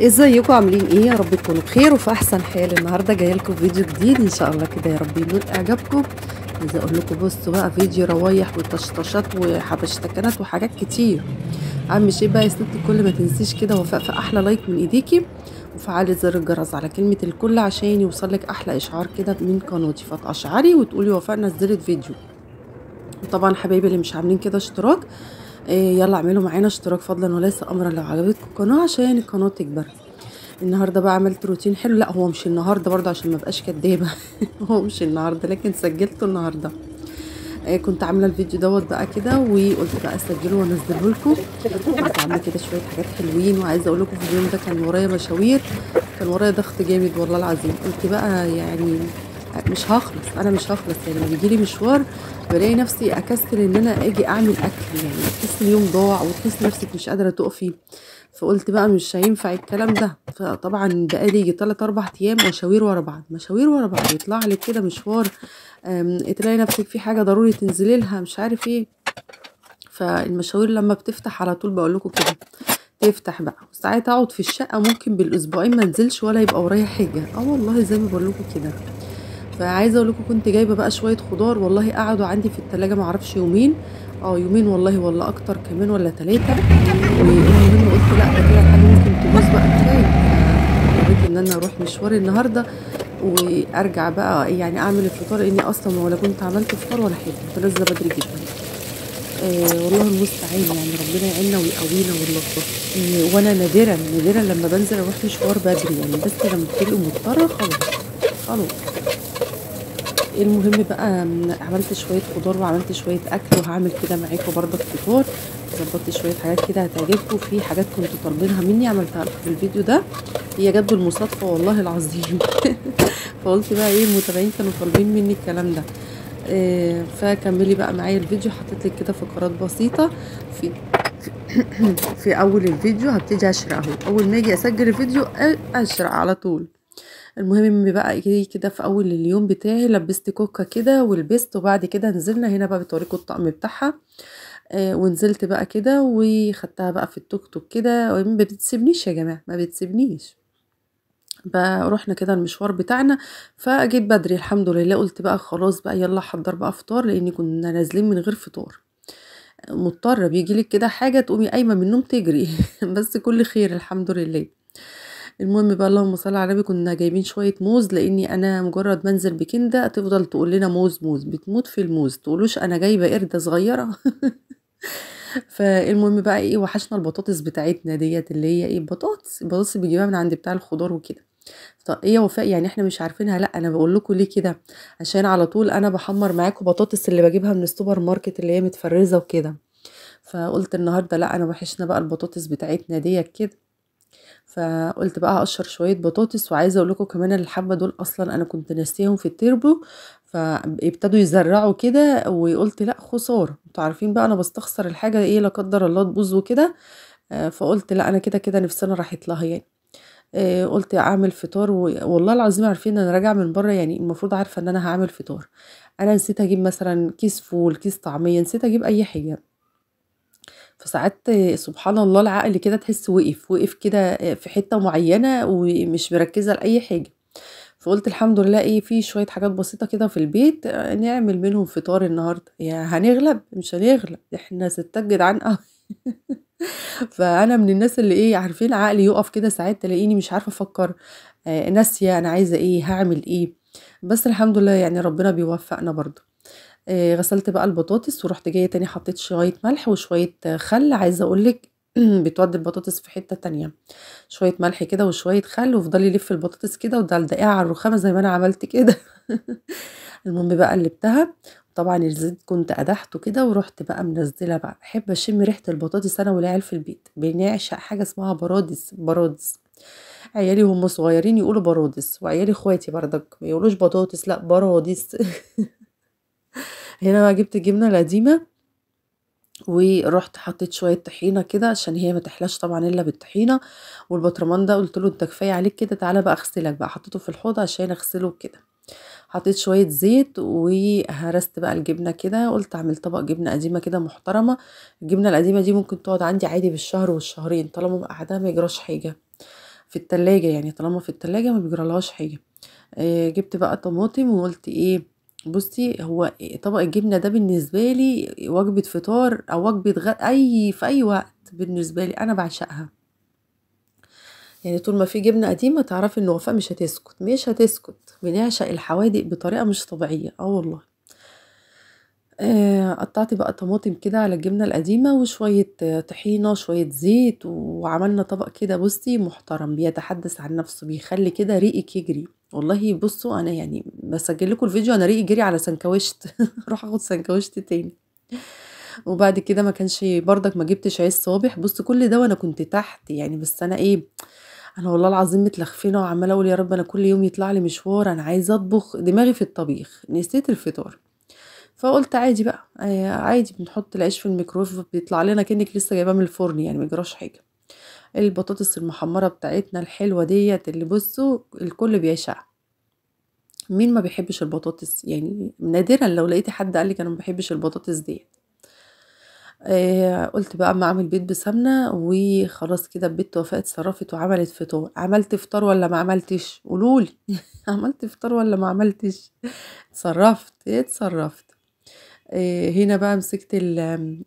ازيكم عاملين ايه يا رب تكونوا بخير وفي احسن حال النهارده جايه لكم فيديو جديد ان شاء الله كده يا رب ينول اعجابكم عايزه اقول لكم بصوا بقى فيديو روايح وطشطشات وحبشتكنات وحاجات كتير عم شيء بقى يا ستي الكل ما تنسيش كده وفاء في احلى لايك من ايديكي وفعلي زر الجرس على كلمه الكل عشان يوصلك احلى اشعار كده من قناتي فتقشعري وتقولي وفاء نزلت فيديو وطبعا حبايبي اللي مش عاملين كده اشتراك إيه، يلا اعملوا معانا اشتراك فضلا وليس امرا لو عجبتكم القناه عشان القناه تكبر النهارده بقى عملت روتين حلو لا هو مش النهارده برضه عشان ما بقاش كدابه هو مش النهارده لكن سجلته النهارده إيه كنت عامله الفيديو دوت بقى كده وقلت بقى اسجله وانزله لكم كنت عامله كده شويه حاجات حلوين وعايزه اقول لكم في اليوم ده كان ورايا مشاوير كان ورايا ضغط جامد والله العظيم قلت بقى يعني مش هخلص انا مش هخلص يعني لما بيجيلي مشوار بلاقي نفسي اكسل ان انا اجي اعمل اكل يعني تحس اليوم ضاع وتحس نفسك مش قادره تقفي فقلت بقى مش هينفع الكلام ده فطبعا بقالي يجي 3 4 ايام مشاوير ورا بعض مشاوير ورا بعض يطلع لك كده مشوار تلاقي نفسك في حاجه ضروري تنزلي لها مش عارف ايه فالمشاوير لما بتفتح على طول بقول لكم كده تفتح بقى وساعات اقعد في الشقه ممكن بالاسبوعين ما انزلش ولا يبقى ورايا حاجه اه والله زي ما بقول لكم كده فعايزه اقول لكم كنت جايبه بقى شويه خضار والله قعدوا عندي في التلاجة معرفش يومين اه يومين والله ولا اكتر كمان ولا تلاتة والمهم قلت لا ده كده الحاجه ممكن تبوظ بقى كفايه فقلت ان انا اروح مشواري النهارده وارجع بقى يعني اعمل الفطار اني اصلا ولا كنت عملت فطار ولا حاجه كنت بدري جدا آه والله المستعان يعني ربنا يعيننا ويقوينا ويلطفنا آه وانا نادرا نادرا لما بنزل اروح مشوار بدري يعني بس لما بتبقى مضطره خلاص خلاص ايه المهم بقى عملت شويه خضار وعملت شويه اكل وهعمل كده معاكم برضك فطار ظبطت شويه حاجات كده هتعجبكم في حاجات كنتوا طالبينها مني عملتها في الفيديو ده هي جت بالمصادفه والله العظيم فقلت بقى ايه المتابعين كانوا طالبين مني الكلام ده اه، فكملي بقى معايا الفيديو حطيت لك كده فقرات بسيطه في في اول الفيديو هبتدي اشرح اهو اول ما اجي اسجل الفيديو اشرح على طول المهم بقى جاي كده في اول اليوم بتاعي لبست كوكا كده ولبست وبعد كده نزلنا هنا بقى بتوريكم الطقم بتاعها آه، ونزلت بقى كده وخدتها بقى في التوك توك كده ما بتسيبنيش يا جماعه ما بتسيبنيش رحنا كده المشوار بتاعنا فجيت بدري الحمد لله قلت بقى خلاص بقى يلا حضر بقى فطار لاني كنا نازلين من غير فطار مضطره بيجيلك كده حاجه تقومي قايمه من النوم تجري بس كل خير الحمد لله المهم بقى اللهم صل على النبي كنا جايبين شويه موز لاني انا مجرد ما انزل بكنده تفضل تقول لنا موز موز بتموت في الموز تقولوش انا جايبه قرده صغيره فالمهم بقى ايه وحشنا البطاطس بتاعتنا ديت اللي هي ايه البطاطس البطاطس بيجيبها من عند بتاع الخضار وكده طب ايه يا وفاء يعني احنا مش عارفينها لا انا بقول لكم ليه كده عشان على طول انا بحمر معاكم بطاطس اللي بجيبها من السوبر ماركت اللي هي متفرزه وكده فقلت النهارده لا انا وحشنا بقى البطاطس بتاعتنا ديت كده فقلت بقى اقشر شويه بطاطس وعايزه اقول لكم كمان الحبه دول اصلا انا كنت ناسيهم في التربو فابتدوا يزرعوا كده وقلت لا خساره انتوا عارفين بقى انا بستخسر الحاجه ايه لا قدر الله تبوظ وكده آه، فقلت لا انا كده كده نفسنا راحت لها يعني آه، قلت اعمل فطار و... والله العظيم عارفين انا راجعه من بره يعني المفروض عارفه ان انا هعمل فطار انا نسيت اجيب مثلا كيس فول كيس طعميه نسيت اجيب اي حاجه فساعات سبحان الله العقل كده تحس وقف وقف كده في حتة معينة ومش مركزة لأي حاجة فقلت الحمد لله ايه في شوية حاجات بسيطة كده في البيت آه، نعمل منهم فطار النهاردة يا هنغلب مش هنغلب احنا ستات جدعان قوي فانا من الناس اللي ايه عارفين عقلي يقف كده ساعات تلاقيني مش عارفه افكر آه، ناسيه انا عايزه ايه هعمل ايه بس الحمد لله يعني ربنا بيوفقنا برضه آه، غسلت بقى البطاطس ورحت جايه تاني حطيت شويه ملح وشويه خل عايزه اقولك بتودي البطاطس في حته تانية شويه ملح كده وشويه خل وفضلي لف البطاطس كده ودلقيها على الرخامه زي ما انا عملت كده المهم بقى قلبتها طبعا الزيت كنت قدحته كده ورحت بقى منزله بقى بحب اشم ريحه البطاطس انا والعيال في البيت بنعشق حاجه اسمها برادس برادس عيالي هم صغيرين يقولوا برادس وعيالي اخواتي بردك ما يقولوش بطاطس لا برادس هنا يعني بقى جبت الجبنه القديمة ورحت حطيت شويه طحينه كده عشان هي ما تحلاش طبعا الا بالطحينه والبطرمان ده قلت له انت كفايه عليك كده تعالى بقى اغسلك بقى حطيته في الحوض عشان اغسله كده حطيت شويه زيت وهرست بقى الجبنه كده قلت اعمل طبق جبنه قديمه كده محترمه الجبنه القديمه دي ممكن تقعد عندي عادي بالشهر والشهرين طالما قاعده ما يجراش حاجه في التلاجة يعني طالما في التلاجة ما بيجرالهاش حاجه آه، جبت بقى طماطم وقلت ايه بصي هو طبق الجبنه ده بالنسبه لي وجبه فطار او وجبه غدا اي في اي وقت بالنسبه لي انا بعشقها يعني طول ما في جبنه قديمه تعرفي ان وفاء مش هتسكت مش هتسكت بنعشق الحوادق بطريقه مش طبيعيه اه والله آه، قطعت بقى طماطم كده على الجبنة القديمة وشوية طحينة شوية زيت وعملنا طبق كده بصي محترم بيتحدث عن نفسه بيخلي كده ريقك يجري والله بصوا انا يعني بسجل لكم الفيديو انا ريقي جري على سنكوشت اروح اخد سنكوشت تاني وبعد كده ما كانش بردك ما جبتش عيش صابح بص كل ده وانا كنت تحت يعني بس انا ايه انا والله العظيم متلخفنه وعماله اقول يا رب انا كل يوم يطلع لي مشوار انا عايزه اطبخ دماغي في الطبيخ نسيت الفطار فقلت عادي بقى آه، عادي بنحط العيش في الميكرويف بيطلع لنا كأنك لسه جايباه من الفرن يعني جراش حاجة البطاطس المحمرة بتاعتنا الحلوة ديت اللي بصوا الكل بيعشقها مين ما بيحبش البطاطس يعني نادرا لو لقيتي حد لك انا ما بحبش البطاطس ديت آه قلت بقى اما اعمل بيض بسمنه وخلاص كده البيت وفاء اتصرفت وعملت فطار عملت فطار ولا ما عملتش قولولي عملت فطار ولا ما عملتش اتصرفت اتصرفت آه، هنا بقى مسكت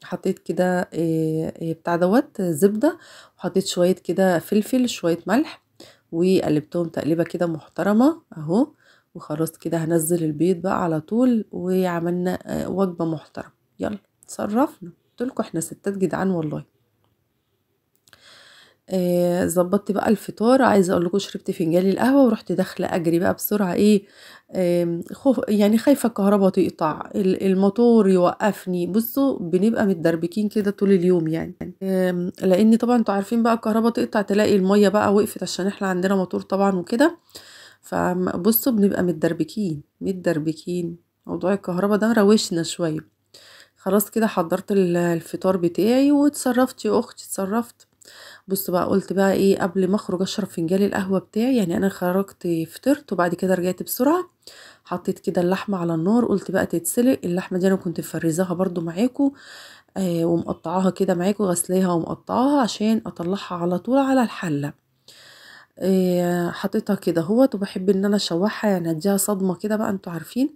حطيت كده آه، آه، بتاع دوت زبدة وحطيت شوية كده فلفل شوية ملح وقلبتهم تقليبة كده محترمة اهو وخلاص كده هنزل البيض بقى على طول وعملنا وجبة محترمة يلا اتصرفنا قلتلكوا احنا ستات جدعان والله آه، ظبطت بقى الفطار عايزه اقول لكم شربت فنجان القهوه ورحت داخله اجري بقى بسرعه ايه خوف يعني خايفه الكهرباء تقطع الموتور يوقفني بصوا بنبقى متدربكين كده طول اليوم يعني لان طبعا انتوا عارفين بقى الكهرباء تقطع تلاقي الميه بقى وقفت عشان احنا عندنا موتور طبعا وكده فبصوا بنبقى متدربكين متدربكين موضوع الكهرباء ده روشنا شويه خلاص كده حضرت الفطار بتاعي واتصرفت يا اختي اتصرفت بص بقى قلت بقى ايه قبل ما اخرج اشرب فنجان القهوه بتاعي يعني انا خرجت فطرت وبعد كده رجعت بسرعه حطيت كده اللحمه على النار قلت بقى تتسلق اللحمه دي انا كنت مفرزاها برضو معاكم آه ومقطعاها كده معاكم غسلاها ومقطعاها عشان اطلعها على طول على الحله آه حطيتها كده اهوت وبحب ان انا اشوحها يعني اديها صدمه كده بقى انتوا عارفين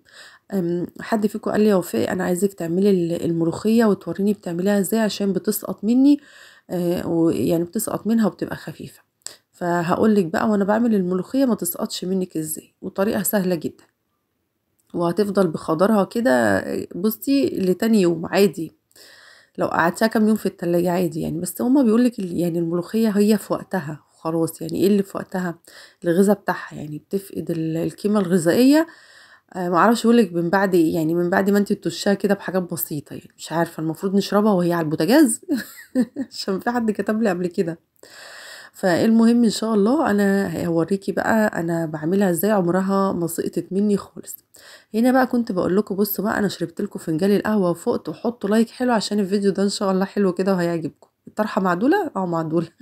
حد فيكم قال لي يا وفاء انا عايزك تعملي الملوخيه وتوريني بتعمليها ازاي عشان بتسقط مني آه، ويعني بتسقط منها وبتبقى خفيفة لك بقى وانا بعمل الملوخية ما تسقطش منك ازاي وطريقة سهلة جدا وهتفضل بخضرها كده آه، بصي لتاني يوم عادي لو قعدتها كام يوم في التلاجة عادي يعني بس هما بيقولك يعني الملوخية هي في وقتها خلاص يعني ايه اللي في وقتها الغذاء بتاعها يعني بتفقد القيمة الغذائية آه، ما اعرفش اقول لك من بعد يعني من بعد ما انت تشيها كده بحاجات بسيطه يعني مش عارفه المفروض نشربها وهي على البوتاجاز عشان في حد كتب لي قبل كده فالمهم ان شاء الله انا هوريكي بقى انا بعملها ازاي عمرها ما سقطت مني خالص هنا بقى كنت بقول لكم بصوا بقى انا شربت لكم فنجان القهوه وفقت وحطوا لايك حلو عشان الفيديو ده ان شاء الله حلو كده وهيعجبكم الطرحه معدوله اه معدوله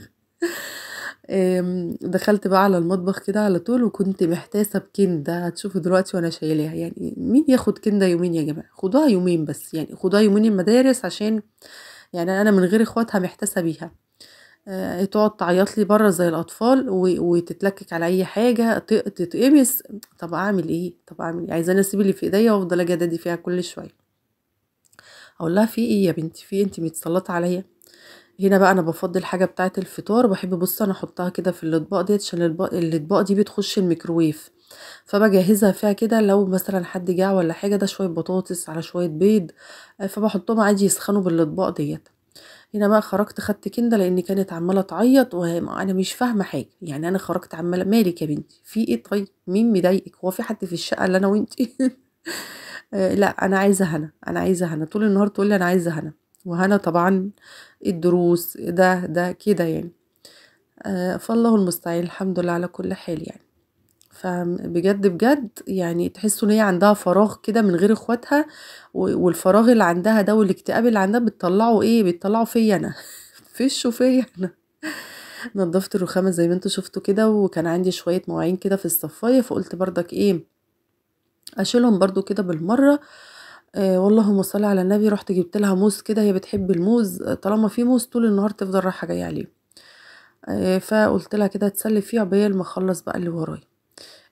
دخلت بقى على المطبخ كده على طول وكنت محتاسه بكنده هتشوفوا دلوقتي وانا شايلاها يعني مين ياخد كنده يومين يا جماعه خدوها يومين بس يعني خدوها يومين المدارس عشان يعني انا من غير اخواتها محتاسه بيها أه تقعد تعيط لي بره زي الاطفال وتتلكك على اي حاجه تتقمص طب اعمل ايه طب اعمل ايه عايزاني اسيب اللي في ايديا وافضل اجدد فيها كل شويه اقول لها في ايه يا بنتي في إيه؟ انت متسلطه عليا هنا بقى انا بفضل حاجه بتاعه الفطار بحب بص انا احطها كده في الاطباق ديت عشان الاطباق الاطباق دي بتخش الميكرويف فبجهزها فيها كده لو مثلا حد جاع ولا حاجه ده شويه بطاطس على شويه بيض آه، فبحطهم عادي يسخنوا بالاطباق ديت هنا بقى خرجت خدت كنده لان كانت عماله تعيط وانا مش فاهمه حاجه يعني انا خرجت عماله مالك يا بنتي في ايه طيب مين مضايقك هو في حد في الشقه اللي انا وانت آه، لا انا عايزه هنا انا عايزه هنا طول النهار تقول لي انا عايزه هنا وهنا طبعا الدروس ده ده كده يعني آه، فالله المستعان الحمد لله على كل حال يعني فبجد بجد يعني تحسوا ان هي عندها فراغ كده من غير اخواتها والفراغ اللي عندها ده والاكتئاب اللي عندها بتطلعوا ايه بتطلعوا فيا انا فشوا فيا انا نضفت الرخامه زي ما انتوا شفتوا كده وكان عندي شويه مواعين كده في الصفايه فقلت برضك ايه اشيلهم برضو كده بالمره والله واللهم صلى على النبي، رُحت جبت لها موز كده هي بتحب الموز، آه، طالما في موز طول النهار تفضل رايحة جاية عليه، آآ آه، فقُلت لها كده تسلي فيه عبيل ما أخلّص بقى اللي ورايا،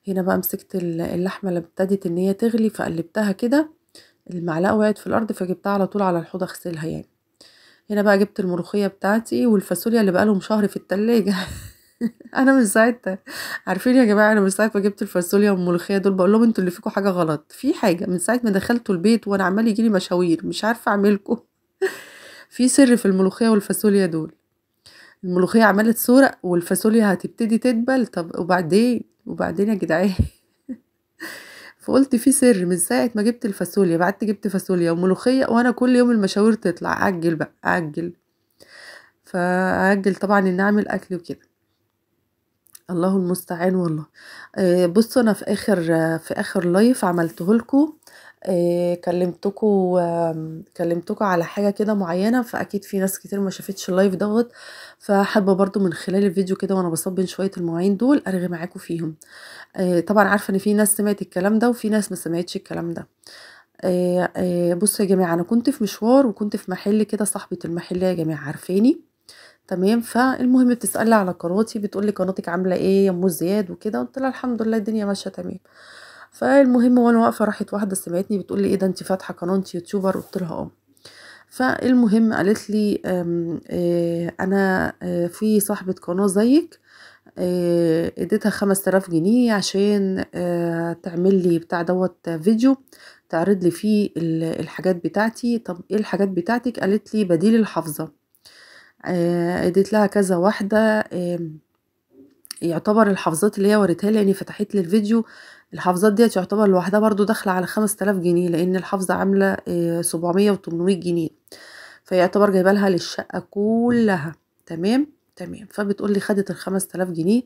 هنا بقى مسكت اللحمة اللي ابتدت إن هي تغلي فقلّبتها كده، المعلقة وقعت في الأرض فجبتها على طول على الحوض أغسلها يعني، هنا بقى جبت الملوخية بتاعتي والفاصوليا اللي بقالهم شهر في التلاجة انا من ساعه عارفين يا جماعه انا من ساعه ما جبت الفاصوليا والملوخيه دول بقول لهم انتوا اللي فيكم حاجه غلط في حاجه من ساعه ما دخلتوا البيت وانا عمال يجي لي مشاوير مش عارفه اعملكم في سر في الملوخيه والفاصوليا دول الملوخيه عملت سرق والفاصوليا هتبتدي تدبل طب وبعدين وبعدين يا جدعان فقلت في سر من ساعه ما جبت الفاصوليا بعدت جبت فاصوليا وملوخيه وانا كل يوم المشاوير تطلع عجل بقى عجل فاجل طبعا ان اعمل اكل وكده الله المستعان والله آه، بصوا انا في اخر في اخر لايف عملته لكم آه، كلمتكم كلمتكم على حاجه كده معينه فاكيد في ناس كتير ما شافتش اللايف دوت فحابه برضو من خلال الفيديو كده وانا بصبن شويه المواعين دول ارغي معاكم فيهم آه، طبعا عارفه ان في ناس سمعت الكلام ده وفي ناس ما سمعتش الكلام ده بصوا يا جماعه انا كنت في مشوار وكنت في محل كده صاحبه المحل يا جماعه عارفاني تمام فالمهم بتسالي على قناتي بتقول لي قناتك عامله ايه يا ام زياد وكده قلت لها الحمد لله الدنيا ماشيه تمام فالمهم وانا واقفه راحت واحده سمعتني بتقول لي ايه ده انت فاتحه قناه يوتيوبر قلت لها اه فالمهم قالت لي آه، انا آه، في صاحبه قناه زيك آه، اديتها 5000 جنيه عشان تعمل لي بتاع دوت فيديو تعرض لي فيه الحاجات بتاعتي طب ايه الحاجات بتاعتك قالت لي بديل الحافظه آه، اديت لها كذا واحده يعتبر الحافظات اللي هي وريتها لي يعني فتحت لي الفيديو الحافظات ديت يعتبر لوحدها برضو داخله على 5000 جنيه لان الحافظه عامله 700 آه، و800 جنيه فيعتبر جايبه لها للشقه كلها تمام تمام فبتقول لي خدت ال 5000 جنيه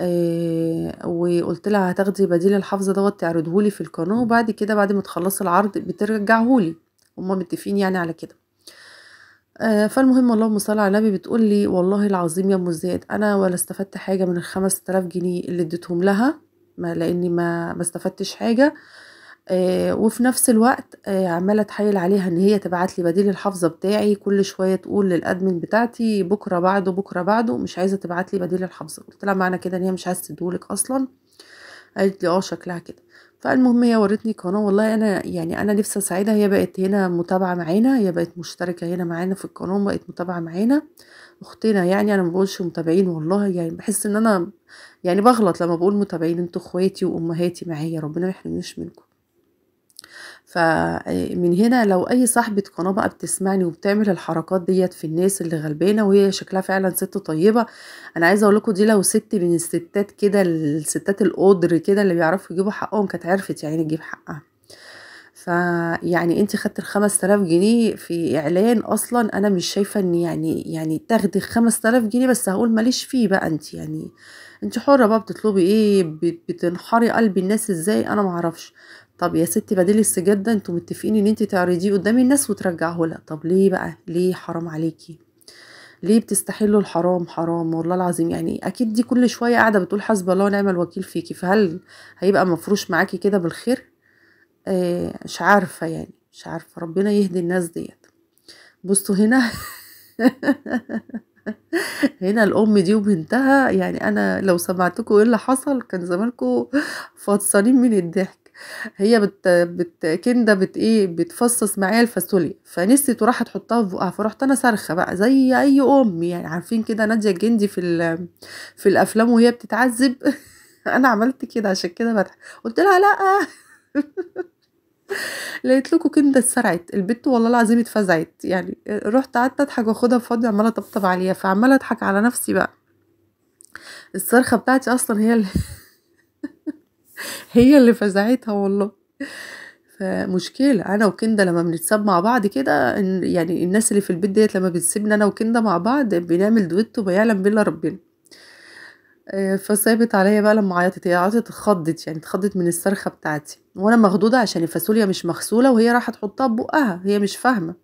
آه، وقلت لها هتاخدي بديل الحافظه دوت تعرضهولي في القناه وبعد كده بعد ما تخلصي العرض بترجعهولي هما متفقين يعني على كده آه، فالمهم اللهم صل على النبي بتقول لي والله العظيم يا ام زياد انا ولا استفدت حاجه من ال 5000 جنيه اللي اديتهم لها ما لاني ما ما استفدتش حاجه آه، وفي نفس الوقت آه، عماله اتحايل عليها ان هي تبعت لي بديل الحافظه بتاعي كل شويه تقول للادمن بتاعتي بكره بعده بكره بعده مش عايزه تبعت لي بديل الحافظه قلت لها معنى كده ان هي مش عايزه تديهولك اصلا قالت لي اه شكلها كده فالمهم هي ورتني قناة والله أنا يعني أنا نفسي أساعدها هي بقت هنا متابعة معانا هي بقت مشتركة هنا معانا في القناة بقت متابعة معانا أختنا يعني أنا مبقولش متابعين والله يعني بحس إن أنا يعني بغلط لما بقول متابعين انتوا اخواتي وأمهاتي معايا ربنا ميحرمنيش منكم فمن آه، هنا لو اي صاحبة قناة بقى بتسمعني وبتعمل الحركات ديت في الناس اللي غلبانة وهي شكلها فعلا ست طيبة انا عايزة اقول لكم دي لو ست من الستات كده الستات القدر كده اللي بيعرفوا يجيبوا حقهم كانت عرفت يعني تجيب حقها فيعني انت خدت ال 5000 جنيه في اعلان اصلا انا مش شايفه ان يعني يعني تاخدي 5000 جنيه بس هقول ماليش فيه بقى انت يعني انت حرة بقى بتطلبي ايه بتنحري قلب الناس ازاي انا معرفش طب يا ستي بديل السجاد ده انتوا متفقين ان انت تعرضيه قدام الناس وترجعه لها طب ليه بقى ليه حرام عليكي ليه بتستحلوا الحرام حرام والله العظيم يعني اكيد دي كل شويه قاعده بتقول حسب الله ونعم الوكيل فيكي فهل هيبقى مفروش معاكي كده بالخير آه مش عارفه يعني مش عارفه ربنا يهدي الناس ديت بصوا هنا هنا الام دي وبنتها يعني انا لو سمعتكم ايه اللي حصل كان زمانكم فطسانين من الضحك هي بت, بت... كنده بت ايه بتفصص معايا الفاصوليا فنسيت وراحت تحطها في بقها فرحت انا صارخه بقى زي اي ام يعني عارفين كده ناديه الجندي في ال... في الافلام وهي بتتعذب انا عملت كده عشان كده بضحك قلت لها لا لقيت كندة اتسرعت البت والله العظيم اتفزعت يعني رحت قعدت اضحك واخدها في فضي عماله اطبطب عليها فعماله اضحك على نفسي بقى الصرخه بتاعتي اصلا هي اللي هي اللي فزعتها والله فمشكله انا وكندا لما بنتساب مع بعض كده يعني الناس اللي في البيت ديت لما بتسيبنا انا وكندا مع بعض بنعمل دويتو بيعلم بالله ربنا آآ آه، فصعبت بقى لمّا عيطت، هي عيطت اتخضت يعني اتخضت من الصرخة بتاعتي، وأنا مخضوضة عشان الفاصوليا مش مغسولة وهي رايحة تحطها ببُقّها، هي مش فاهمة.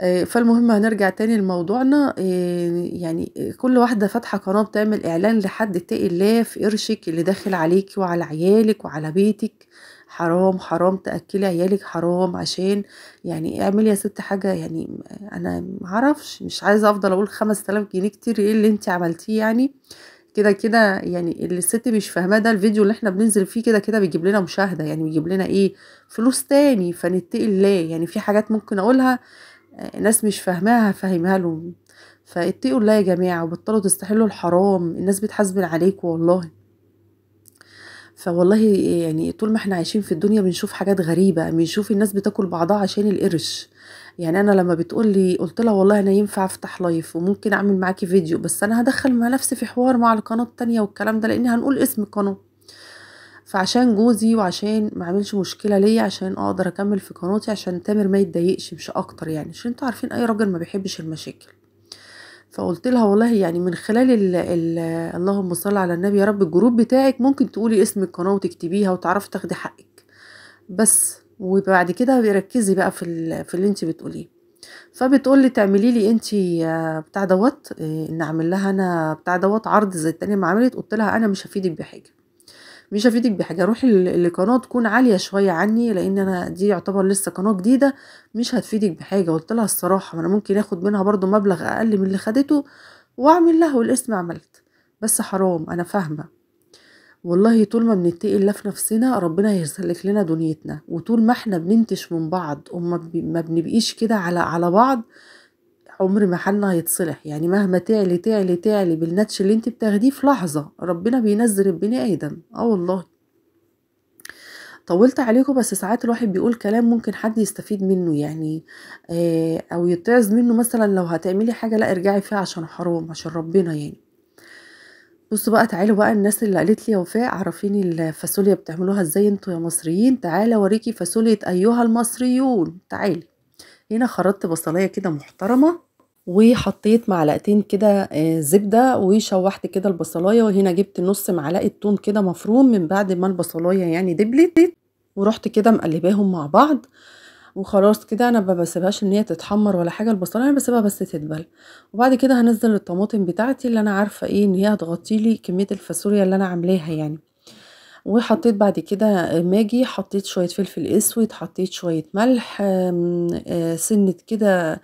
آه، فالمهم هنرجع تاني لموضوعنا آه، يعني كل واحدة فاتحة قناة بتعمل إعلان لحد اتقي الله في قرشِك اللي داخل عليكِ وعلى عيالِك وعلى بيتِك، حرام، حرام تأكلي عيالِك حرام عشان يعني اعملي يا ست حاجة يعني أنا معرفش مش عايزة أفضل أقول 5000 جنيه كتير إيه اللي أنتِ عملتيه يعني. كده كده يعني اللي الست مش فاهماه ده الفيديو اللي احنا بننزل فيه كده كده بيجيب لنا مشاهدة يعني بيجيب لنا ايه فلوس تاني فنتقي الله يعني في حاجات ممكن اقولها آه، ناس مش فاهماها هفهمها لهم فاتقوا الله يا جماعة وبطلوا تستحلوا الحرام الناس بتحاسبن عليكم والله فوالله يعني طول ما احنا عايشين في الدنيا بنشوف حاجات غريبة بنشوف الناس بتاكل بعضها عشان القرش يعني انا لما بتقول لي قلت لها والله انا ينفع افتح لايف وممكن اعمل معاكي فيديو بس انا هدخل مع نفسي في حوار مع القناه التانية والكلام ده لان هنقول اسم القناه فعشان جوزي وعشان ما اعملش مشكله ليا عشان اقدر اكمل في قناتي عشان تامر ما يتضايقش مش اكتر يعني عشان انتوا عارفين اي راجل ما بيحبش المشاكل فقلت لها والله يعني من خلال ال ال اللهم صل على النبي يا رب الجروب بتاعك ممكن تقولي اسم القناه وتكتبيها وتعرفي تاخدي حقك بس وبعد كده بيركزي بقى في, في اللي انت بتقوليه فبتقول لي تعملي لي انت آه، بتاع دوت آه، ان اعمل لها انا بتاع دوت عرض زي التانية ما عملت قلت لها انا مش هفيدك بحاجه مش هفيدك بحاجه روحي لقناه تكون عاليه شويه عني لان انا دي يعتبر لسه قناه جديده مش هتفيدك بحاجه قلت لها الصراحه انا ممكن اخد منها برضو مبلغ اقل من اللي خدته واعمل لها والاسم عملت بس حرام انا فاهمه والله طول ما بنتقي الله في نفسنا ربنا هيسلك لنا دنيتنا وطول ما احنا بننتش من بعض وما بنبقيش كده على على بعض عمر ما حالنا هيتصلح يعني مهما تعلي تعلي تعلي بالنتش اللي انت بتاخديه في لحظة ربنا بينزل البني آدم اه والله طولت عليكم بس ساعات الواحد بيقول كلام ممكن حد يستفيد منه يعني آه او يتعظ منه مثلا لو هتعملي حاجه لا ارجعي فيها عشان حرام عشان ربنا يعني بصوا بقى تعالوا بقى الناس اللي قالت لي يا وفاء عرفيني الفاصوليا بتعملوها ازاي انتوا يا مصريين تعالى اوريكي فاصوليا ايها المصريون تعالي هنا خرطت بصلايه كده محترمه وحطيت معلقتين كده آه، زبده وشوحت كده البصلايه وهنا جبت نص معلقه توم كده مفروم من بعد ما البصلايه يعني دبلت ورحت كده مقلباهم مع بعض وخلاص كده انا ما بسيبهاش ان هي تتحمر ولا حاجه البصله انا بسيبها بس تدبل وبعد كده هنزل الطماطم بتاعتي اللي انا عارفه ايه ان هي هتغطي لي كميه الفاصوليا اللي انا عاملاها يعني وحطيت بعد كده ماجي حطيت شويه فلفل اسود حطيت شويه ملح آه، سنه كده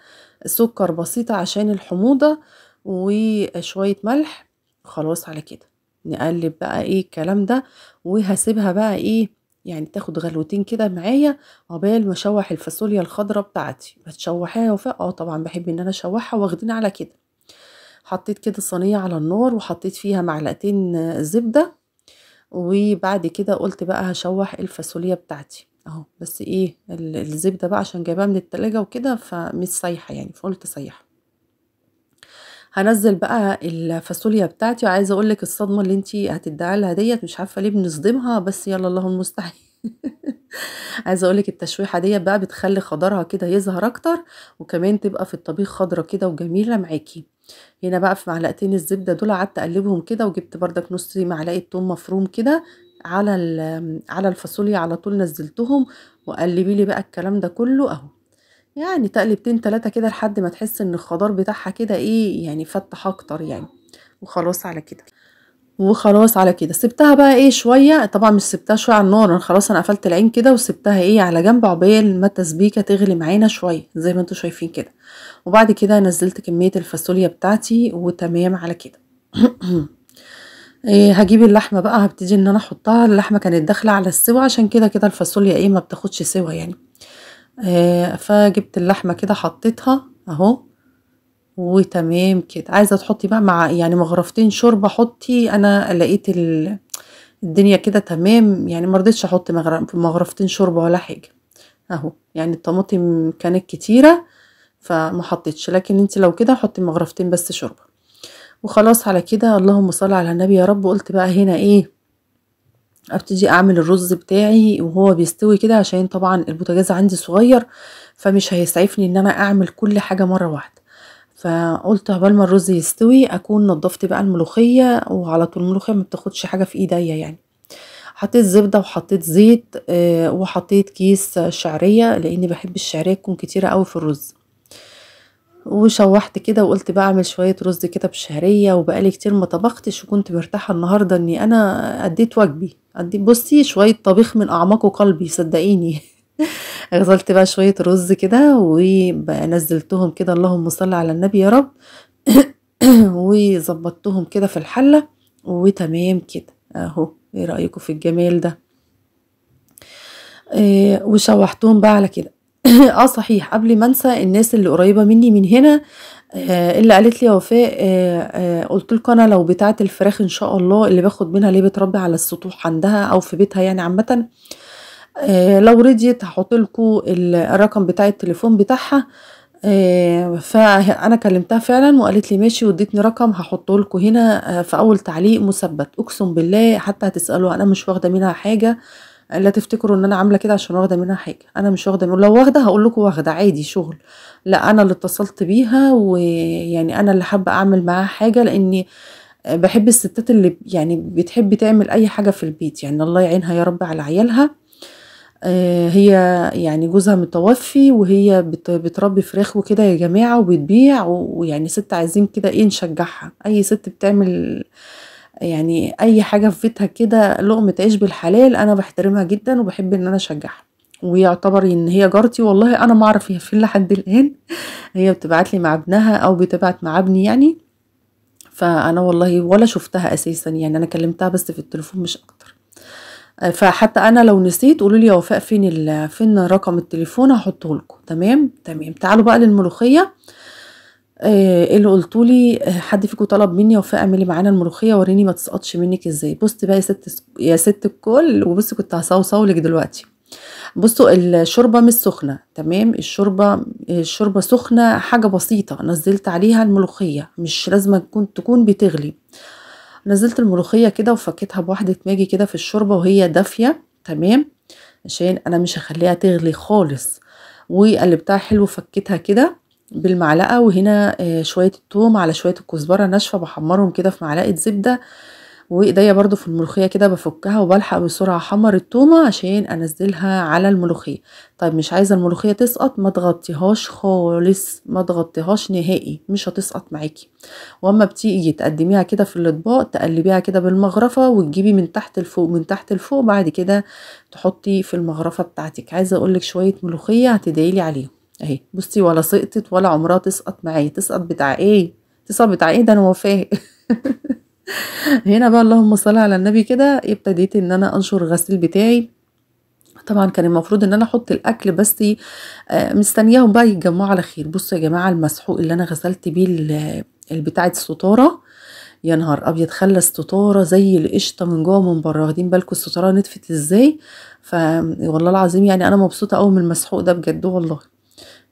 سكر بسيطه عشان الحموضه وشويه ملح خلاص على كده نقلب بقى ايه الكلام ده وهسيبها بقى ايه يعني تاخد غلوتين كده معايا عقبال ما اشوح الفاصوليا الخضراء بتاعتي بتشوحيها يا وفاء اه طبعا بحب ان انا اشوحها واخدين على كده حطيت كده صينيه على النار وحطيت فيها معلقتين زبده وبعد كده قلت بقى هشوح الفاصوليا بتاعتي اهو بس ايه الزبده بقى عشان جايباها من التلاجة وكده فمش سايحه يعني فقلت سايحه هنزل بقى الفاصوليا بتاعتي وعايزه اقول لك الصدمه اللي انت هتدعي لها ديت مش عارفه ليه بنصدمها بس يلا الله المستعان عايزه اقول لك التشويحه ديت بقى بتخلي خضارها كده يظهر اكتر وكمان تبقى في الطبيخ خضره كده وجميله معاكي هنا بقى في معلقتين الزبده دول قعدت اقلبهم كده وجبت بردك نص معلقه توم مفروم كده على على الفاصوليا على طول نزلتهم وقلبي لي بقى الكلام ده كله اهو يعني تقلبتين تلاتة كده لحد ما تحس ان الخضار بتاعها كده ايه يعني فتح اكتر يعني وخلاص على كده وخلاص على كده سبتها بقى ايه شويه طبعا مش سبتها شويه على النار انا خلاص انا قفلت العين كده وسبتها ايه على جنب عقبال ما التسبيكه تغلي معانا شويه زي ما انتوا شايفين كده وبعد كده نزلت كميه الفاصوليا بتاعتي وتمام على كده إيه هجيب اللحمه بقى هبتدي ان انا احطها اللحمه كانت داخله على السوا عشان كده كده الفاصوليا ايه ما بتاخدش سوا يعني آه فجبت اللحمة كده حطيتها اهو وتمام كده عايزة تحطي بقى مع يعني مغرفتين شوربة حطي انا لقيت الدنيا كده تمام يعني مرضتش احط مغرفتين شوربة ولا حاجة اهو يعني الطماطم كانت كتيرة فما حطيتش لكن انت لو كده حطي مغرفتين بس شوربة وخلاص على كده اللهم صل على النبي يا رب قلت بقى هنا ايه ابتدي اعمل الرز بتاعي وهو بيستوي كده عشان طبعا البوتجاز عندي صغير فمش هيسعفني ان انا اعمل كل حاجة مرة واحدة فقلت قبل ما الرز يستوي اكون نضفت بقى الملوخية وعلى طول الملوخية ما بتاخدش حاجة في ايديا يعني حطيت زبدة وحطيت زيت آه، وحطيت كيس شعرية لاني بحب الشعرية تكون كتيرة قوي في الرز وشوحت كده وقلت بقى اعمل شويه رز كده بشعريه وبقالي كتير ما طبختش وكنت مرتاحه النهارده اني انا اديت واجبي بصي شوية طبيخ من أعماق قلبي صدقيني غسلت بقى شوية رز كده ونزلتهم كده اللهم صل على النبي يا رب وظبطتهم كده في الحلة وتمام كده اهو ايه رأيكم في الجمال ده آه، وشوحتهم بقى على كده اه صحيح قبل ما انسى الناس اللي قريبة مني من هنا آه، اللي قالت لي يا وفاء آه، آه، قلت لكم انا لو بتاعه الفراخ ان شاء الله اللي باخد منها ليه بتربي على السطوح عندها او في بيتها يعني عامه لو رضيت هحط لكم الرقم بتاع التليفون بتاعها فانا كلمتها فعلا وقالت لي ماشي وادتني رقم هحطه لكم هنا في اول تعليق مثبت اقسم بالله حتى هتسالوا انا مش واخده منها حاجه لا تفتكروا ان انا عامله كده عشان واخده منها حاجه انا مش واخده لو واخده هقول لكم واخده عادي شغل لا انا اللي اتصلت بيها ويعني انا اللي حابه اعمل معاها حاجه لاني بحب الستات اللي يعني بتحب تعمل اي حاجه في البيت يعني الله يعينها يا رب على عيالها آه، هي يعني جوزها متوفي وهي بتربي فراخ وكده يا جماعه وبتبيع ويعني ست عايزين كده ايه نشجعها اي ست بتعمل يعني اي حاجه في بيتها كده لقمه عيش بالحلال انا بحترمها جدا وبحب ان انا اشجعها ويعتبر ان هي جارتي والله انا ما اعرف هي فين لحد الان هي بتبعت لي مع ابنها او بتبعت مع ابني يعني فانا والله ولا شفتها اساسا يعني انا كلمتها بس في التليفون مش اكتر فحتى انا لو نسيت قولوا لي يا وفاء فين فين رقم التليفون هحطه لكم تمام تمام تعالوا بقى للملوخيه إيه اللي قلتولي آه، حد فيكم طلب مني وفاء اعملي معانا الملوخيه وريني ما تسقطش منك ازاي بصي بقى يا ست يا ست الكل وبصي كنت هصوصولك دلوقتي بصوا الشوربه مش سخنه تمام الشوربه الشوربه سخنه حاجه بسيطه نزلت عليها الملوخيه مش لازم تكون تكون بتغلي نزلت الملوخيه كده وفكيتها بواحده ماجي كده في الشوربه وهي دافيه تمام عشان انا مش هخليها تغلي خالص وقلبتها حلو فكيتها كده بالمعلقة وهنا آه، شوية التوم على شوية الكزبرة ناشفة بحمرهم كده في معلقة زبدة وايديا برضو في الملوخية كده بفكها وبلحق بسرعة حمر التومة عشان انزلها على الملوخية طيب مش عايزة الملوخية تسقط ما تغطيهاش خالص ما تغطيهاش نهائي مش هتسقط معاكي واما بتيجي تقدميها كده في الاطباق تقلبيها كده بالمغرفة وتجيبي من تحت لفوق من تحت لفوق بعد كده تحطي في المغرفة بتاعتك عايزة اقولك شوية ملوخية هتدعيلي عليهم اهي بصي ولا سقطت ولا عمرها تسقط معايا تسقط بتاع ايه تسقط بتاع ايه ده انا وفاه هنا بقى اللهم صل على النبي كده ابتديت ان انا انشر غسيل بتاعي طبعا كان المفروض ان انا احط الاكل بس آه، مستنياهم بقى يتجمعوا على خير بصوا يا جماعه المسحوق اللي انا غسلت بيه بتاعه الستاره يا نهار ابيض خلى الستاره زي القشطه من جوه من بره واخدين بالكم الستاره نتفت ازاي ف والله العظيم يعني انا مبسوطه قوي من المسحوق ده بجد والله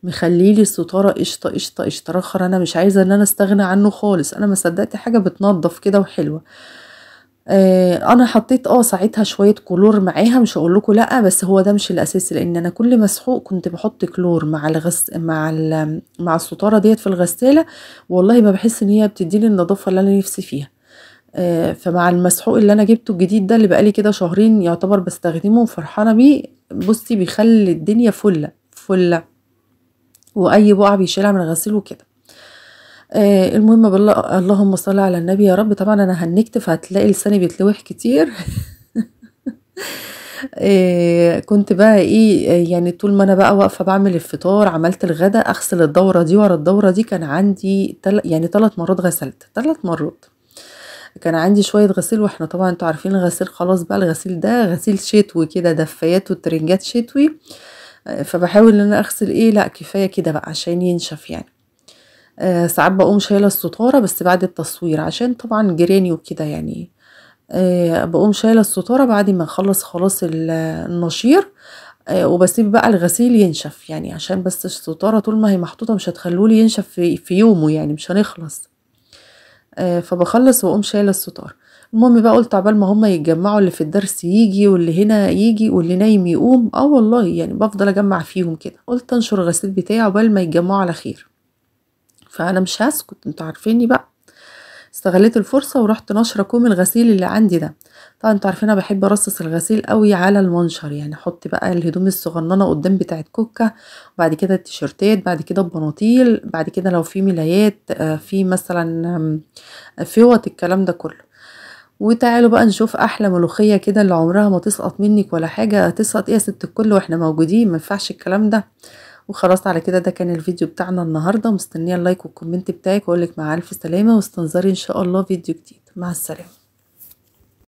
مخليلي الستاره قشطه قشطه قشطه رخر انا مش عايزه ان انا استغنى عنه خالص انا ما صدقت حاجه بتنضف كده وحلوه آه انا حطيت اه ساعتها شويه كلور معاها مش هقول لكم لا بس هو ده مش الاساسي لان انا كل مسحوق كنت بحط كلور مع الغس مع ال... مع الستاره ديت في الغساله والله ما بحس ان هي بتديني النظافه اللي انا نفسي فيها آه، فمع المسحوق اللي انا جبته الجديد ده اللي بقالي كده شهرين يعتبر بستخدمه وفرحانه بيه بصي بيخلي الدنيا فله فله واي بقع بيشيلها من الغسيل وكده آه المهم بالله اللهم صل على النبي يا رب طبعا انا هنكت فهتلاقي لساني بيتلوح كتير إيه كنت بقى ايه يعني طول ما انا بقى واقفه بعمل الفطار عملت الغداء اغسل الدوره دي ورا الدوره دي كان عندي تل يعني ثلاث مرات غسلت ثلاث مرات كان عندي شويه غسيل واحنا طبعا انتوا عارفين الغسيل خلاص بقى الغسيل ده غسيل شتوي كده دفايات وترنجات شتوي آه فبحاول ان انا اغسل ايه لا كفايه كده بقى عشان ينشف يعني آه ساعات بقوم شايله الستاره بس بعد التصوير عشان طبعا جيراني وكده يعني آه بقوم شايله الستاره بعد ما اخلص خلاص النشير آه وبسيب بقى الغسيل ينشف يعني عشان بس الستاره طول ما هي محطوطه مش هتخلولي ينشف في, في يومه يعني مش هنخلص آه فبخلص واقوم شايله الستاره المهم بقى قلت عبال ما هما يتجمعوا اللي في الدرس يجي واللي هنا يجي واللي نايم يقوم اه والله يعني بفضل اجمع فيهم كده قلت انشر الغسيل بتاعي عبال ما يتجمعوا على خير فانا مش هسكت انتوا عارفيني بقى استغليت الفرصة ورحت نشر كوم الغسيل اللي عندي ده طبعا انتوا عارفين انا بحب ارصص الغسيل قوي على المنشر يعني احط بقى الهدوم الصغننة قدام بتاعة كوكا وبعد كده التيشيرتات بعد كده البناطيل بعد كده لو في ملايات آه، في مثلا آه، فوط الكلام ده كله وتعالوا بقى نشوف احلى ملوخيه كده اللي عمرها ما تسقط منك ولا حاجه تسقط ايه يا ست الكل واحنا موجودين ما ينفعش الكلام ده وخلاص على كده ده كان الفيديو بتاعنا النهارده مستنيه اللايك والكومنت بتاعك واقول لك مع الف سلامه واستنظري ان شاء الله فيديو جديد مع السلامه